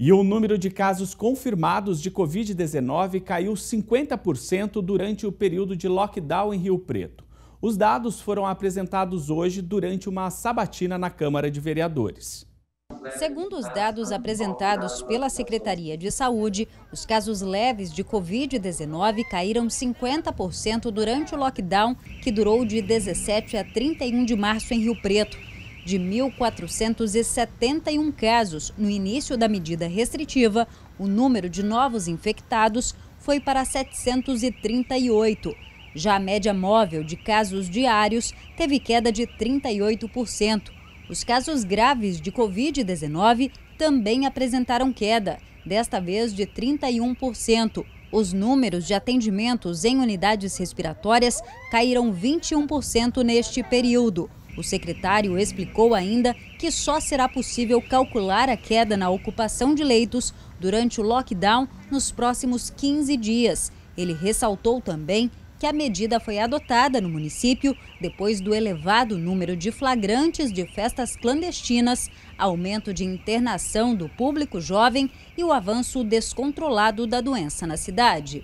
E o número de casos confirmados de Covid-19 caiu 50% durante o período de lockdown em Rio Preto. Os dados foram apresentados hoje durante uma sabatina na Câmara de Vereadores. Segundo os dados apresentados pela Secretaria de Saúde, os casos leves de Covid-19 caíram 50% durante o lockdown, que durou de 17 a 31 de março em Rio Preto de 1.471 casos no início da medida restritiva, o número de novos infectados foi para 738. Já a média móvel de casos diários teve queda de 38%. Os casos graves de Covid-19 também apresentaram queda, desta vez de 31%. Os números de atendimentos em unidades respiratórias caíram 21% neste período. O secretário explicou ainda que só será possível calcular a queda na ocupação de leitos durante o lockdown nos próximos 15 dias. Ele ressaltou também que a medida foi adotada no município depois do elevado número de flagrantes de festas clandestinas, aumento de internação do público jovem e o avanço descontrolado da doença na cidade.